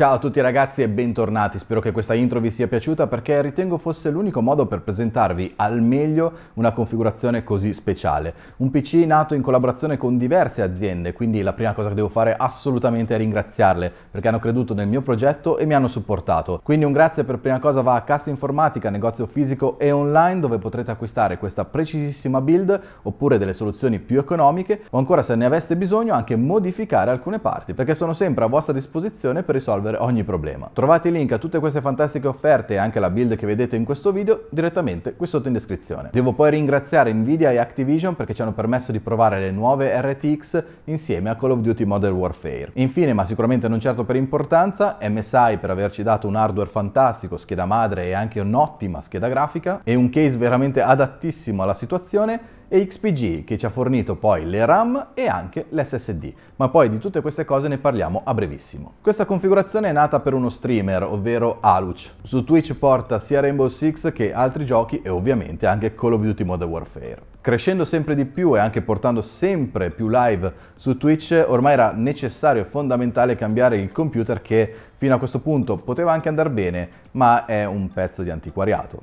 Ciao a tutti ragazzi e bentornati, spero che questa intro vi sia piaciuta perché ritengo fosse l'unico modo per presentarvi al meglio una configurazione così speciale. Un PC nato in collaborazione con diverse aziende, quindi la prima cosa che devo fare assolutamente è ringraziarle perché hanno creduto nel mio progetto e mi hanno supportato. Quindi un grazie per prima cosa va a Cassa Informatica, negozio fisico e online dove potrete acquistare questa precisissima build oppure delle soluzioni più economiche o ancora se ne aveste bisogno anche modificare alcune parti perché sono sempre a vostra disposizione per risolvere risolvere ogni problema. Trovate il link a tutte queste fantastiche offerte e anche la build che vedete in questo video direttamente qui sotto in descrizione. Devo poi ringraziare Nvidia e Activision perché ci hanno permesso di provare le nuove RTX insieme a Call of Duty Modern Warfare. Infine, ma sicuramente non certo per importanza, MSI per averci dato un hardware fantastico, scheda madre e anche un'ottima scheda grafica e un case veramente adattissimo alla situazione e XPG che ci ha fornito poi le RAM e anche l'SSD, ma poi di tutte queste cose ne parliamo a brevissimo. Questa configurazione è nata per uno streamer, ovvero Aluc. Su Twitch porta sia Rainbow Six che altri giochi e ovviamente anche Call of Duty Modern Warfare. Crescendo sempre di più e anche portando sempre più live su Twitch, ormai era necessario e fondamentale cambiare il computer che fino a questo punto poteva anche andare bene, ma è un pezzo di antiquariato.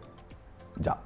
Già.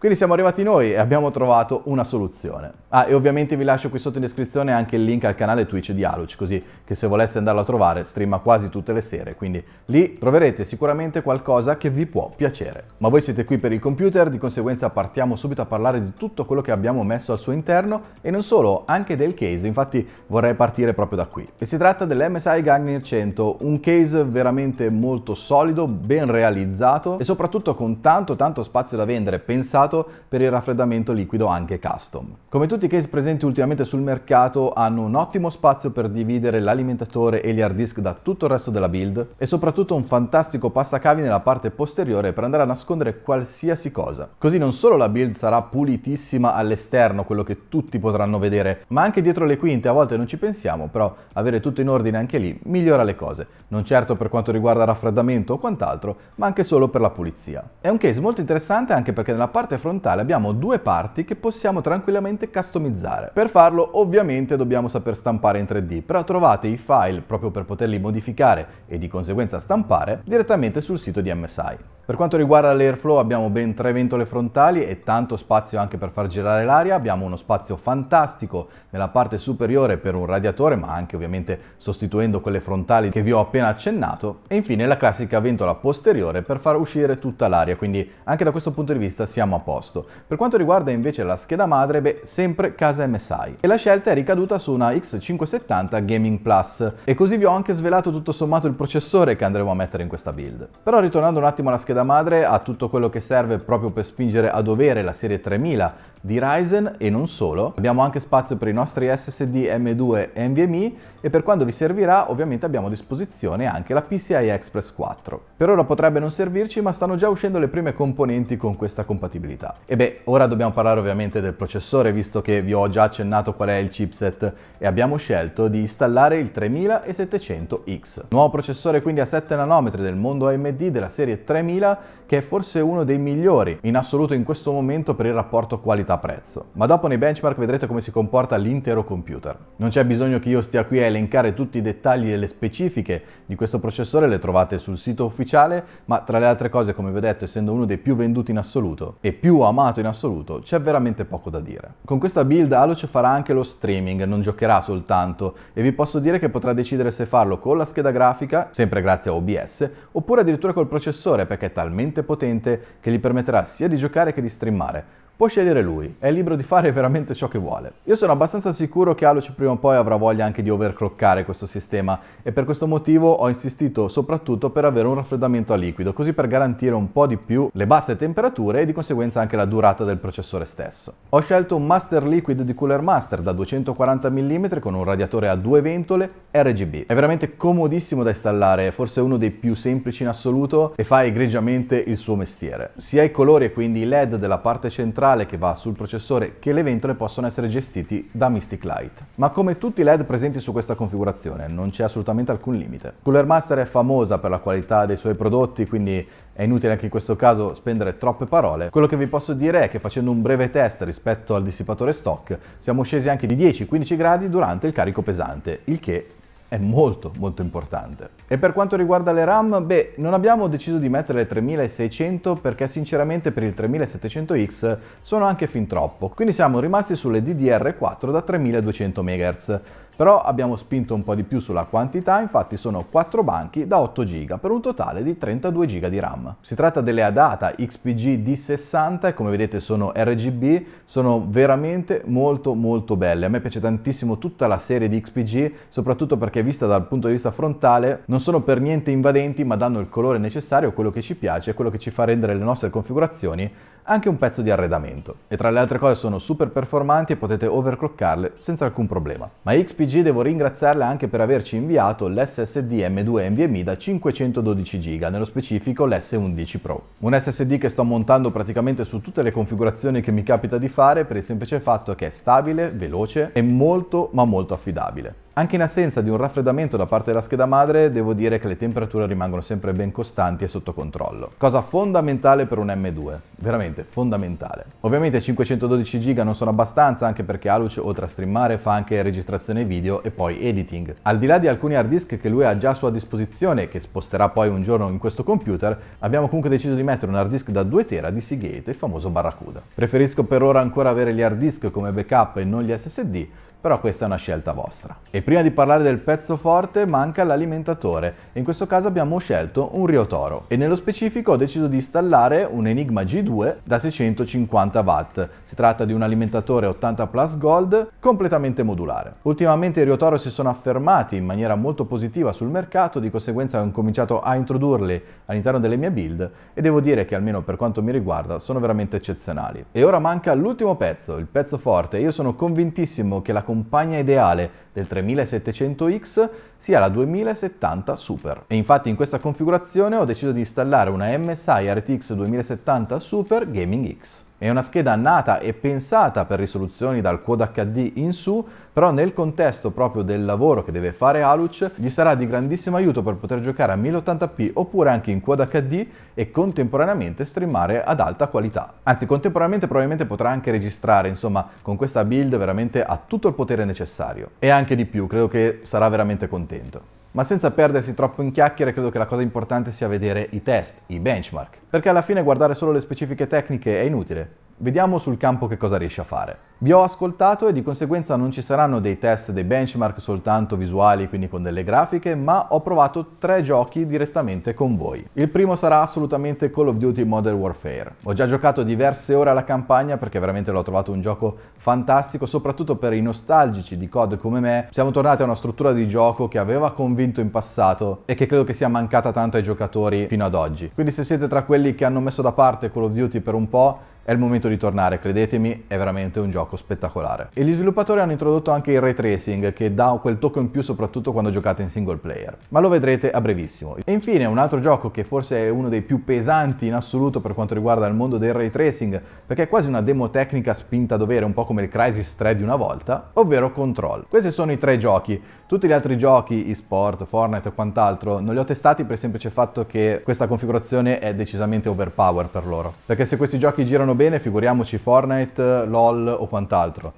Quindi siamo arrivati noi e abbiamo trovato una soluzione. Ah, e ovviamente vi lascio qui sotto in descrizione anche il link al canale Twitch di Aluc, così che se voleste andarlo a trovare streama quasi tutte le sere, quindi lì troverete sicuramente qualcosa che vi può piacere. Ma voi siete qui per il computer, di conseguenza partiamo subito a parlare di tutto quello che abbiamo messo al suo interno e non solo, anche del case, infatti vorrei partire proprio da qui. E si tratta dell'MSI Gagnir 100, un case veramente molto solido, ben realizzato e soprattutto con tanto tanto spazio da vendere, pensato per il raffreddamento liquido anche custom. Come tutti tutti i case presenti ultimamente sul mercato hanno un ottimo spazio per dividere l'alimentatore e gli hard disk da tutto il resto della build e soprattutto un fantastico passacavi nella parte posteriore per andare a nascondere qualsiasi cosa. Così non solo la build sarà pulitissima all'esterno, quello che tutti potranno vedere, ma anche dietro le quinte a volte non ci pensiamo, però avere tutto in ordine anche lì migliora le cose, non certo per quanto riguarda raffreddamento o quant'altro, ma anche solo per la pulizia. È un case molto interessante anche perché nella parte frontale abbiamo due parti che possiamo tranquillamente cassare customizzare. Per farlo ovviamente dobbiamo saper stampare in 3D, però trovate i file proprio per poterli modificare e di conseguenza stampare direttamente sul sito di MSI. Per quanto riguarda l'airflow abbiamo ben tre ventole frontali e tanto spazio anche per far girare l'aria, abbiamo uno spazio fantastico nella parte superiore per un radiatore ma anche ovviamente sostituendo quelle frontali che vi ho appena accennato e infine la classica ventola posteriore per far uscire tutta l'aria quindi anche da questo punto di vista siamo a posto. Per quanto riguarda invece la scheda madre, beh sempre casa MSI e la scelta è ricaduta su una X570 Gaming Plus e così vi ho anche svelato tutto sommato il processore che andremo a mettere in questa build. Però ritornando un attimo alla scheda da madre ha tutto quello che serve proprio per spingere a dovere la serie 3000 di Ryzen e non solo. Abbiamo anche spazio per i nostri SSD M2 e NVMe e per quando vi servirà ovviamente abbiamo a disposizione anche la PCI Express 4. Per ora potrebbe non servirci ma stanno già uscendo le prime componenti con questa compatibilità. E beh, ora dobbiamo parlare ovviamente del processore visto che vi ho già accennato qual è il chipset e abbiamo scelto di installare il 3700X. Nuovo processore quindi a 7 nanometri del mondo AMD della serie 3000 che è forse uno dei migliori in assoluto in questo momento per il rapporto qualità qualità-prezzo, ma dopo nei benchmark vedrete come si comporta l'intero computer. Non c'è bisogno che io stia qui a elencare tutti i dettagli e le specifiche di questo processore, le trovate sul sito ufficiale, ma tra le altre cose come vi ho detto essendo uno dei più venduti in assoluto e più amato in assoluto c'è veramente poco da dire. Con questa build Aloce farà anche lo streaming, non giocherà soltanto e vi posso dire che potrà decidere se farlo con la scheda grafica, sempre grazie a OBS, oppure addirittura col processore perché è talmente potente che gli permetterà sia di giocare che di streamare Può scegliere lui, è libero di fare veramente ciò che vuole. Io sono abbastanza sicuro che Aluc prima o poi avrà voglia anche di overclockare questo sistema e per questo motivo ho insistito soprattutto per avere un raffreddamento a liquido, così per garantire un po' di più le basse temperature e di conseguenza anche la durata del processore stesso. Ho scelto un Master Liquid di Cooler Master da 240 mm con un radiatore a due ventole RGB. È veramente comodissimo da installare, è forse uno dei più semplici in assoluto e fa egregiamente il suo mestiere. Sia i colori e quindi i LED della parte centrale centrale che va sul processore che le ventole possono essere gestiti da Mystic Light. Ma come tutti i LED presenti su questa configurazione, non c'è assolutamente alcun limite. Cooler Master è famosa per la qualità dei suoi prodotti, quindi è inutile anche in questo caso spendere troppe parole. Quello che vi posso dire è che facendo un breve test rispetto al dissipatore stock, siamo scesi anche di 10-15 gradi durante il carico pesante, il che è molto molto importante. E per quanto riguarda le RAM, beh, non abbiamo deciso di mettere le 3600 perché sinceramente per il 3700X sono anche fin troppo, quindi siamo rimasti sulle DDR4 da 3200 MHz però abbiamo spinto un po' di più sulla quantità, infatti sono 4 banchi da 8 GB per un totale di 32 GB di RAM. Si tratta delle Adata XPG D60 e come vedete sono RGB, sono veramente molto molto belle. A me piace tantissimo tutta la serie di XPG, soprattutto perché vista dal punto di vista frontale non sono per niente invadenti ma danno il colore necessario, quello che ci piace, quello che ci fa rendere le nostre configurazioni anche un pezzo di arredamento. E tra le altre cose sono super performanti e potete overclockarle senza alcun problema. Ma XPG DG devo ringraziarla anche per averci inviato l'SSD M2 NVMe da 512 GB, nello specifico l'S11 Pro. Un SSD che sto montando praticamente su tutte le configurazioni che mi capita di fare per il semplice fatto che è stabile, veloce e molto ma molto affidabile. Anche in assenza di un raffreddamento da parte della scheda madre, devo dire che le temperature rimangono sempre ben costanti e sotto controllo. Cosa fondamentale per un M2, veramente fondamentale. Ovviamente 512 GB non sono abbastanza anche perché Aluc oltre a streamare fa anche registrazione video e poi editing. Al di là di alcuni hard disk che lui ha già a sua disposizione che sposterà poi un giorno in questo computer, abbiamo comunque deciso di mettere un hard disk da 2 tera di Seagate, il famoso Barracuda. Preferisco per ora ancora avere gli hard disk come backup e non gli SSD, però questa è una scelta vostra. E prima di parlare del pezzo forte manca l'alimentatore, in questo caso abbiamo scelto un Rio Toro e nello specifico ho deciso di installare un Enigma G2 da 650 watt. Si tratta di un alimentatore 80 Plus Gold completamente modulare. Ultimamente i Rio Toro si sono affermati in maniera molto positiva sul mercato, di conseguenza ho cominciato a introdurli all'interno delle mie build e devo dire che almeno per quanto mi riguarda sono veramente eccezionali. E ora manca l'ultimo pezzo, il pezzo forte. Io sono convintissimo che la compagna ideale del 3700X sia la 2070 Super. E infatti in questa configurazione ho deciso di installare una MSI RTX 2070 Super Gaming X. È una scheda nata e pensata per risoluzioni dal Quad HD in su, però nel contesto proprio del lavoro che deve fare Aluc gli sarà di grandissimo aiuto per poter giocare a 1080p oppure anche in Quad HD e contemporaneamente streamare ad alta qualità. Anzi, contemporaneamente probabilmente potrà anche registrare, insomma, con questa build veramente ha tutto il potere necessario. E anche anche di più, credo che sarà veramente contento. Ma senza perdersi troppo in chiacchiere, credo che la cosa importante sia vedere i test, i benchmark, perché alla fine guardare solo le specifiche tecniche è inutile. Vediamo sul campo che cosa riesce a fare. Vi ho ascoltato e di conseguenza non ci saranno dei test, dei benchmark soltanto visuali, quindi con delle grafiche, ma ho provato tre giochi direttamente con voi. Il primo sarà assolutamente Call of Duty Modern Warfare. Ho già giocato diverse ore alla campagna perché veramente l'ho trovato un gioco fantastico, soprattutto per i nostalgici di COD come me. Siamo tornati a una struttura di gioco che aveva convinto in passato e che credo che sia mancata tanto ai giocatori fino ad oggi. Quindi se siete tra quelli che hanno messo da parte Call of Duty per un po', è il momento di tornare, credetemi, è veramente un gioco spettacolare. E gli sviluppatori hanno introdotto anche il ray tracing, che dà quel tocco in più soprattutto quando giocate in single player. Ma lo vedrete a brevissimo. E infine un altro gioco che forse è uno dei più pesanti in assoluto per quanto riguarda il mondo del ray tracing, perché è quasi una demo tecnica spinta a dovere, un po' come il Crisis 3 di una volta, ovvero Control. Questi sono i tre giochi. Tutti gli altri giochi, eSport, Fortnite e quant'altro, non li ho testati per il semplice fatto che questa configurazione è decisamente overpower per loro. Perché se questi giochi girano funzionano bene, figuriamoci Fortnite, LOL o quant'altro.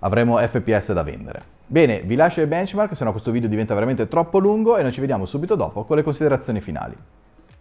Avremo FPS da vendere. Bene, vi lascio ai benchmark, se no questo video diventa veramente troppo lungo e noi ci vediamo subito dopo con le considerazioni finali.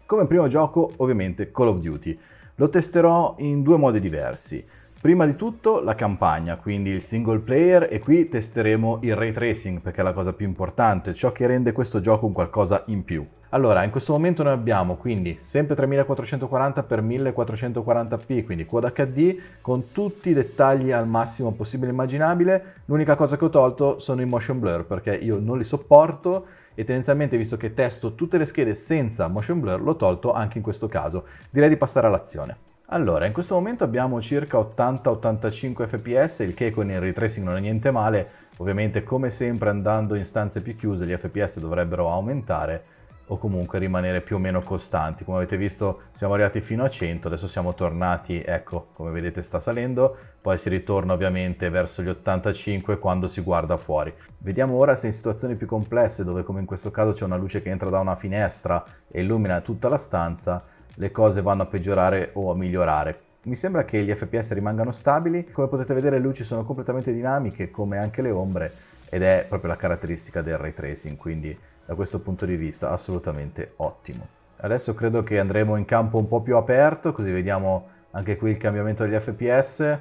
Come primo gioco, ovviamente, Call of Duty. Lo testerò in due modi diversi. Prima di tutto la campagna, quindi il single player e qui testeremo il ray tracing perché è la cosa più importante, ciò che rende questo gioco un qualcosa in più. Allora, in questo momento noi abbiamo quindi sempre 3440x1440p, quindi Quad HD, con tutti i dettagli al massimo possibile e immaginabile. L'unica cosa che ho tolto sono i motion blur, perché io non li sopporto e tendenzialmente, visto che testo tutte le schede senza motion blur, l'ho tolto anche in questo caso. Direi di passare all'azione. Allora, in questo momento abbiamo circa 80-85 fps, il che con il retracing non è niente male, ovviamente come sempre andando in stanze più chiuse gli fps dovrebbero aumentare o comunque rimanere più o meno costanti. Come avete visto siamo arrivati fino a 100, adesso siamo tornati, ecco, come vedete sta salendo, poi si ritorna ovviamente verso gli 85 quando si guarda fuori. Vediamo ora se in situazioni più complesse, dove come in questo caso c'è una luce che entra da una finestra e illumina tutta la stanza, le cose vanno a peggiorare o a migliorare. Mi sembra che gli FPS rimangano stabili, come potete vedere le luci sono completamente dinamiche come anche le ombre ed è proprio la caratteristica del ray tracing, quindi da questo punto di vista assolutamente ottimo. Adesso credo che andremo in campo un po' più aperto, così vediamo anche qui il cambiamento degli FPS.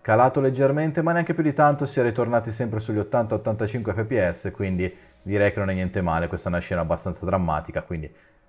Calato leggermente, ma neanche più di tanto, si è ritornati sempre sugli 80-85 FPS, quindi direi che non è niente male, questa è una scena abbastanza drammatica, quindi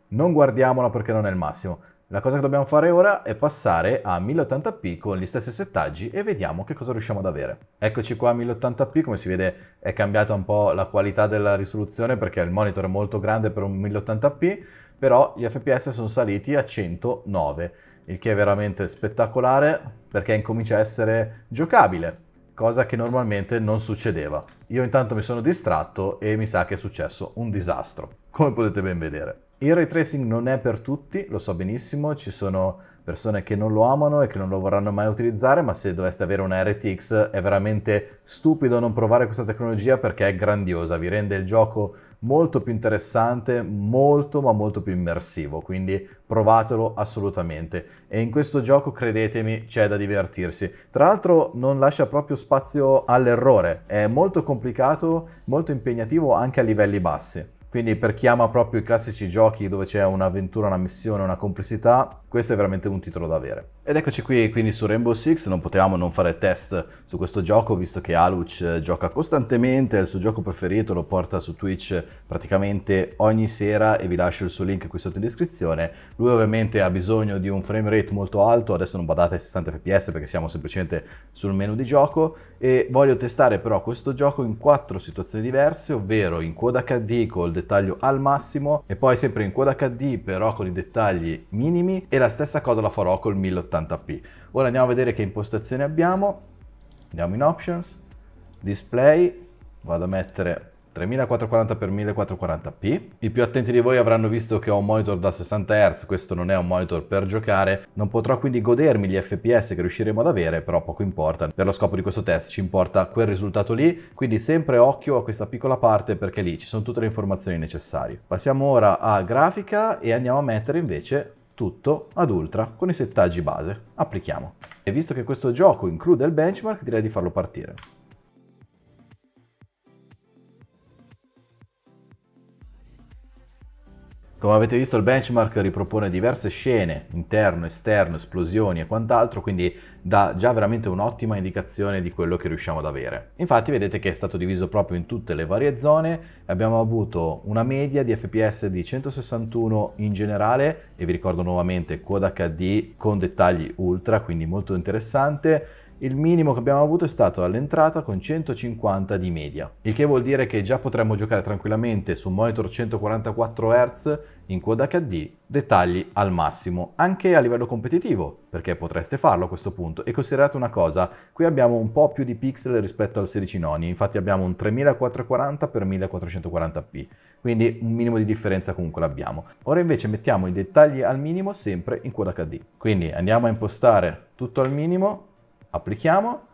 non guardiamola perché non è il massimo. La cosa che dobbiamo fare ora è passare a 1080p con gli stessi settaggi e vediamo che cosa riusciamo ad avere. Eccoci qua a 1080p, come si vede è cambiata un po' la qualità della risoluzione perché il monitor è molto grande per un 1080p, però gli fps sono saliti a 109, il che è veramente spettacolare perché incomincia a essere giocabile, cosa che normalmente non succedeva. Io intanto mi sono distratto e mi sa che è successo un disastro, come potete ben vedere. Il ray tracing non è per tutti, lo so benissimo, ci sono persone che non lo amano e che non lo vorranno mai utilizzare, ma se doveste avere una RTX è veramente stupido non provare questa tecnologia perché è grandiosa, vi rende il gioco molto più interessante, molto ma molto più immersivo, quindi provatelo assolutamente. E in questo gioco, credetemi, c'è da divertirsi. Tra l'altro non lascia proprio spazio all'errore, è molto complicato, molto impegnativo anche a livelli bassi. Quindi per chi ama proprio i classici giochi dove c'è un'avventura, una missione, una complessità, questo è veramente un titolo da avere. Ed eccoci qui quindi su Rainbow Six, non potevamo non fare test su questo gioco visto che Aluc eh, gioca costantemente, è il suo gioco preferito, lo porta su Twitch praticamente ogni sera e vi lascio il suo link qui sotto in descrizione. Lui ovviamente ha bisogno di un frame rate molto alto, adesso non badate 60 fps perché siamo semplicemente sul menu di gioco e voglio testare però questo gioco in quattro situazioni diverse, ovvero in coda HD col dettaglio al massimo e poi sempre in coda HD però con i dettagli minimi e la la stessa cosa la farò col 1080p. Ora andiamo a vedere che impostazioni abbiamo. Andiamo in Options, Display, vado a mettere 3440x1440p. I più attenti di voi avranno visto che ho un monitor da 60 Hz, questo non è un monitor per giocare, non potrò quindi godermi gli FPS che riusciremo ad avere, però poco importa, per lo scopo di questo test ci importa quel risultato lì, quindi sempre occhio a questa piccola parte perché lì ci sono tutte le informazioni necessarie. Passiamo ora a grafica e andiamo a mettere invece tutto ad ultra con i settaggi base. Applichiamo. E visto che questo gioco include il benchmark direi di farlo partire. Come avete visto il benchmark ripropone diverse scene, interno, esterno, esplosioni e quant'altro, quindi dà già veramente un'ottima indicazione di quello che riusciamo ad avere. Infatti vedete che è stato diviso proprio in tutte le varie zone e abbiamo avuto una media di FPS di 161 in generale e vi ricordo nuovamente Kodak HD con dettagli ultra, quindi molto interessante il minimo che abbiamo avuto è stato all'entrata con 150 di media, il che vuol dire che già potremmo giocare tranquillamente su un monitor 144 Hz in quad HD dettagli al massimo, anche a livello competitivo, perché potreste farlo a questo punto. E considerate una cosa, qui abbiamo un po' più di pixel rispetto al 16 noni, infatti abbiamo un 3440x1440p, quindi un minimo di differenza comunque l'abbiamo. Ora invece mettiamo i dettagli al minimo sempre in quad HD, quindi andiamo a impostare tutto al minimo, applichiamo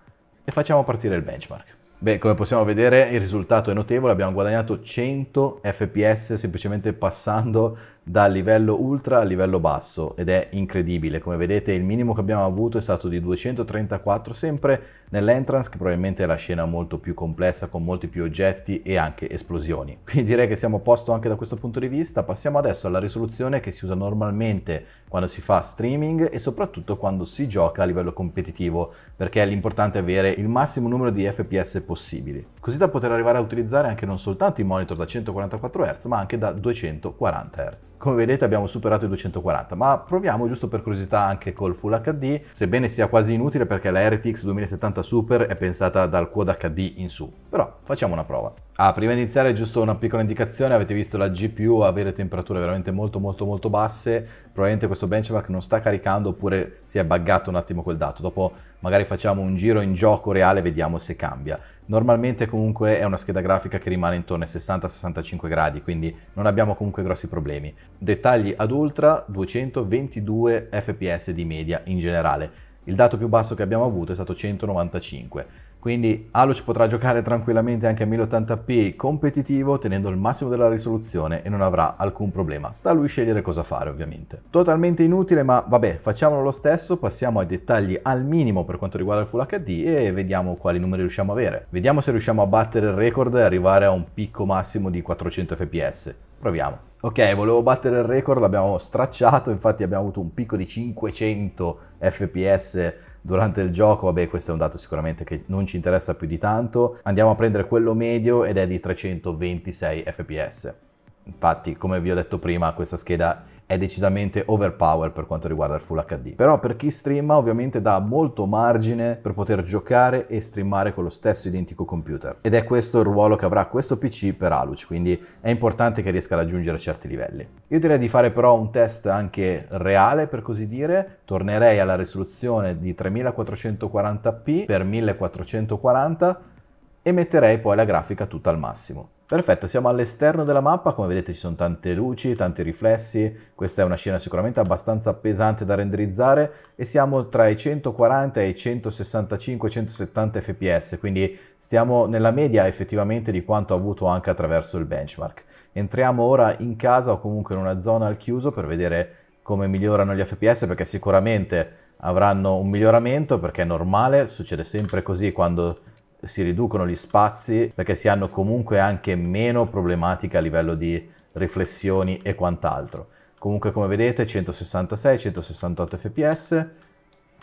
e facciamo partire il benchmark. Beh, come possiamo vedere il risultato è notevole, abbiamo guadagnato 100 fps semplicemente passando dal livello ultra al livello basso ed è incredibile. Come vedete il minimo che abbiamo avuto è stato di 234 sempre nell'entrance che probabilmente è la scena molto più complessa con molti più oggetti e anche esplosioni. Quindi direi che siamo a posto anche da questo punto di vista. Passiamo adesso alla risoluzione che si usa normalmente quando si fa streaming e soprattutto quando si gioca a livello competitivo perché l'importante è avere il massimo numero di FPS possibili così da poter arrivare a utilizzare anche non soltanto i monitor da 144 Hz ma anche da 240 Hz. Come vedete abbiamo superato i 240, ma proviamo giusto per curiosità anche col Full HD, sebbene sia quasi inutile perché la RTX 2070 Super è pensata dal Quad HD in su. Però facciamo una prova. Ah, prima di iniziare giusto una piccola indicazione, avete visto la GPU avere temperature veramente molto molto molto basse, probabilmente questo benchmark non sta caricando oppure si è buggato un attimo quel dato, dopo magari facciamo un giro in gioco reale e vediamo se cambia. Normalmente comunque è una scheda grafica che rimane intorno ai 60-65 gradi, quindi non abbiamo comunque grossi problemi. Dettagli ad ultra 222 fps di media in generale. Il dato più basso che abbiamo avuto è stato 195. Quindi Aluc potrà giocare tranquillamente anche a 1080p competitivo tenendo il massimo della risoluzione e non avrà alcun problema. Sta a lui scegliere cosa fare ovviamente. Totalmente inutile ma vabbè facciamolo lo stesso, passiamo ai dettagli al minimo per quanto riguarda il Full HD e vediamo quali numeri riusciamo a avere. Vediamo se riusciamo a battere il record e arrivare a un picco massimo di 400 fps. Proviamo. Ok, volevo battere il record, l'abbiamo stracciato, infatti abbiamo avuto un picco di 500 fps durante il gioco, vabbè questo è un dato sicuramente che non ci interessa più di tanto, andiamo a prendere quello medio ed è di 326 fps. Infatti, come vi ho detto prima, questa scheda è decisamente overpower per quanto riguarda il Full HD. Però per chi streama ovviamente dà molto margine per poter giocare e streamare con lo stesso identico computer. Ed è questo il ruolo che avrà questo PC per Aluch, quindi è importante che riesca a raggiungere certi livelli. Io direi di fare però un test anche reale per così dire, tornerei alla risoluzione di 3440p per 1440 e metterei poi la grafica tutta al massimo. Perfetto, siamo all'esterno della mappa, come vedete ci sono tante luci, tanti riflessi, questa è una scena sicuramente abbastanza pesante da renderizzare e siamo tra i 140 e i 165-170 fps, quindi stiamo nella media effettivamente di quanto avuto anche attraverso il benchmark. Entriamo ora in casa o comunque in una zona al chiuso per vedere come migliorano gli fps perché sicuramente avranno un miglioramento perché è normale, succede sempre così quando si riducono gli spazi perché si hanno comunque anche meno problematiche a livello di riflessioni e quant'altro. Comunque come vedete 166, 168 fps,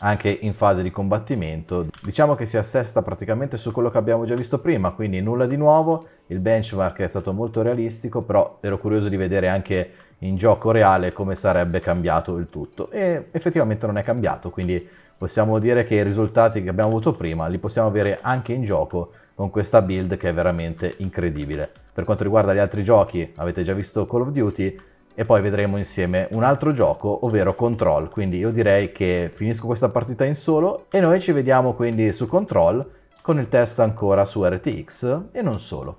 anche in fase di combattimento. Diciamo che si assesta praticamente su quello che abbiamo già visto prima, quindi nulla di nuovo, il benchmark è stato molto realistico, però ero curioso di vedere anche in gioco reale come sarebbe cambiato il tutto e effettivamente non è cambiato, quindi possiamo dire che i risultati che abbiamo avuto prima li possiamo avere anche in gioco con questa build che è veramente incredibile. Per quanto riguarda gli altri giochi avete già visto Call of Duty e poi vedremo insieme un altro gioco ovvero Control quindi io direi che finisco questa partita in solo e noi ci vediamo quindi su Control con il test ancora su RTX e non solo.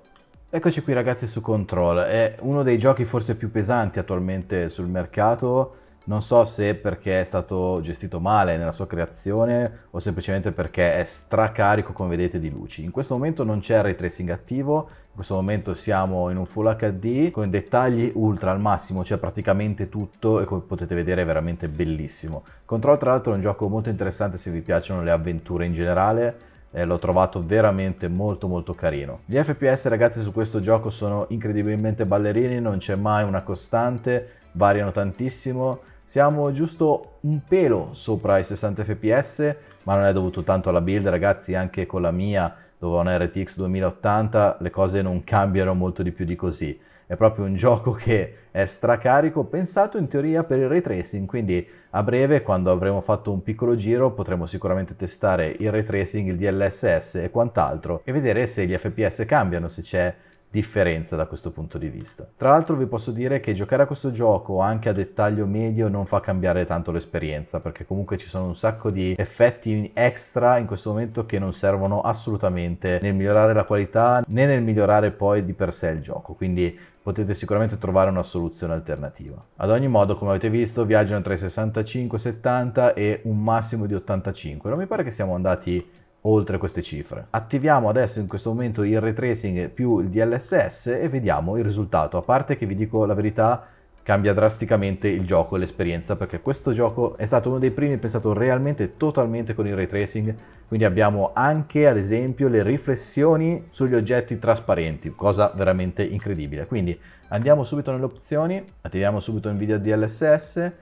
Eccoci qui ragazzi su Control, è uno dei giochi forse più pesanti attualmente sul mercato non so se perché è stato gestito male nella sua creazione o semplicemente perché è stracarico come vedete di luci. In questo momento non c'è ray tracing attivo, in questo momento siamo in un full HD con dettagli ultra al massimo, c'è cioè praticamente tutto e come potete vedere è veramente bellissimo. Control tra l'altro è un gioco molto interessante se vi piacciono le avventure in generale, eh, l'ho trovato veramente molto molto carino. Gli FPS ragazzi su questo gioco sono incredibilmente ballerini, non c'è mai una costante, variano tantissimo, siamo giusto un pelo sopra i 60 fps, ma non è dovuto tanto alla build ragazzi, anche con la mia dove ho una RTX 2080 le cose non cambiano molto di più di così è proprio un gioco che è stracarico, pensato in teoria per il ray tracing, quindi a breve quando avremo fatto un piccolo giro potremo sicuramente testare il ray tracing, il DLSS e quant'altro e vedere se gli FPS cambiano, se c'è differenza da questo punto di vista. Tra l'altro vi posso dire che giocare a questo gioco anche a dettaglio medio non fa cambiare tanto l'esperienza perché comunque ci sono un sacco di effetti extra in questo momento che non servono assolutamente nel migliorare la qualità né nel migliorare poi di per sé il gioco quindi potete sicuramente trovare una soluzione alternativa. Ad ogni modo, come avete visto, viaggiano tra i 65 e 70 e un massimo di 85. Non mi pare che siamo andati oltre queste cifre. Attiviamo adesso in questo momento il ray tracing più il DLSS e vediamo il risultato. A parte che vi dico la verità, cambia drasticamente il gioco e l'esperienza perché questo gioco è stato uno dei primi pensato realmente totalmente con il ray tracing quindi abbiamo anche ad esempio le riflessioni sugli oggetti trasparenti cosa veramente incredibile quindi andiamo subito nelle opzioni attiviamo subito Nvidia DLSS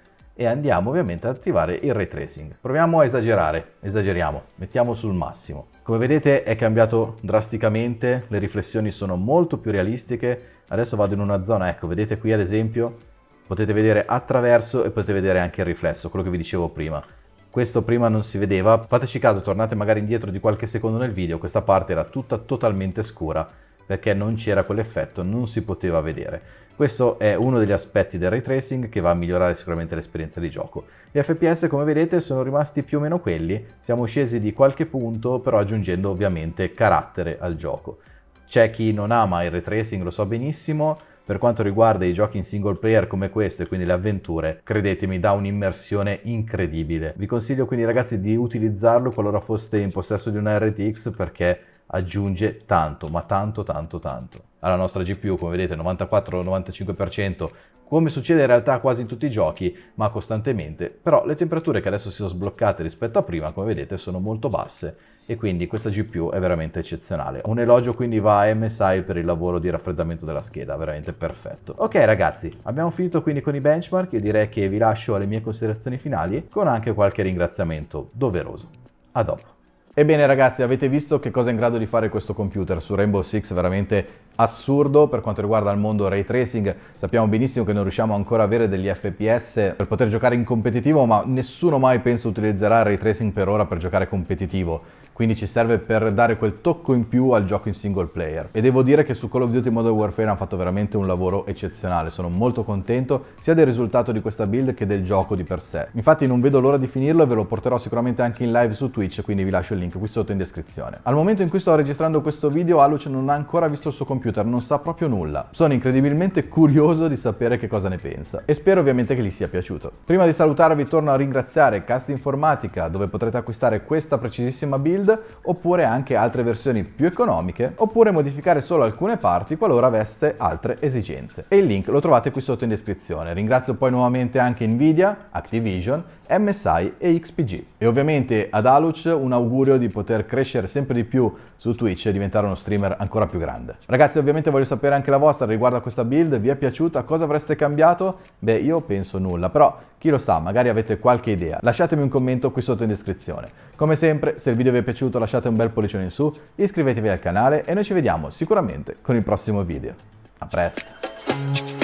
e andiamo ovviamente ad attivare il ray tracing. Proviamo a esagerare, esageriamo, mettiamo sul massimo. Come vedete è cambiato drasticamente, le riflessioni sono molto più realistiche. Adesso vado in una zona, ecco, vedete qui ad esempio, potete vedere attraverso e potete vedere anche il riflesso, quello che vi dicevo prima. Questo prima non si vedeva, fateci caso, tornate magari indietro di qualche secondo nel video, questa parte era tutta totalmente scura perché non c'era quell'effetto, non si poteva vedere. Questo è uno degli aspetti del ray tracing che va a migliorare sicuramente l'esperienza di gioco. Gli FPS come vedete sono rimasti più o meno quelli, siamo scesi di qualche punto però aggiungendo ovviamente carattere al gioco. C'è chi non ama il ray tracing, lo so benissimo, per quanto riguarda i giochi in single player come questo e quindi le avventure, credetemi, dà un'immersione incredibile. Vi consiglio quindi ragazzi di utilizzarlo qualora foste in possesso di una RTX perché aggiunge tanto, ma tanto, tanto, tanto. Alla nostra GPU, come vedete, 94-95%, come succede in realtà quasi in tutti i giochi, ma costantemente, però le temperature che adesso si sono sbloccate rispetto a prima, come vedete, sono molto basse e quindi questa GPU è veramente eccezionale. Un elogio quindi va a MSI per il lavoro di raffreddamento della scheda, veramente perfetto. Ok ragazzi, abbiamo finito quindi con i benchmark e direi che vi lascio alle mie considerazioni finali con anche qualche ringraziamento doveroso. A dopo. Ebbene ragazzi, avete visto che cosa è in grado di fare questo computer? Su Rainbow Six veramente assurdo per quanto riguarda il mondo ray tracing. Sappiamo benissimo che non riusciamo ancora ad avere degli FPS per poter giocare in competitivo, ma nessuno mai penso utilizzerà il ray tracing per ora per giocare competitivo. Quindi ci serve per dare quel tocco in più al gioco in single player. E devo dire che su Call of Duty Modern Warfare hanno fatto veramente un lavoro eccezionale. Sono molto contento sia del risultato di questa build che del gioco di per sé. Infatti non vedo l'ora di finirlo e ve lo porterò sicuramente anche in live su Twitch, quindi vi lascio il link qui sotto in descrizione. Al momento in cui sto registrando questo video, Aluc non ha ancora visto il suo computer computer non sa proprio nulla. Sono incredibilmente curioso di sapere che cosa ne pensa e spero ovviamente che gli sia piaciuto. Prima di salutarvi torno a ringraziare Cast Informatica dove potrete acquistare questa precisissima build oppure anche altre versioni più economiche oppure modificare solo alcune parti qualora aveste altre esigenze. E il link lo trovate qui sotto in descrizione. Ringrazio poi nuovamente anche Nvidia, Activision MSI e XPG. E ovviamente ad Aluc un augurio di poter crescere sempre di più su Twitch e diventare uno streamer ancora più grande. Ragazzi ovviamente voglio sapere anche la vostra riguardo a questa build, vi è piaciuta? Cosa avreste cambiato? Beh io penso nulla, però chi lo sa, magari avete qualche idea. Lasciatemi un commento qui sotto in descrizione. Come sempre, se il video vi è piaciuto lasciate un bel pollicione in su, iscrivetevi al canale e noi ci vediamo sicuramente con il prossimo video. A presto!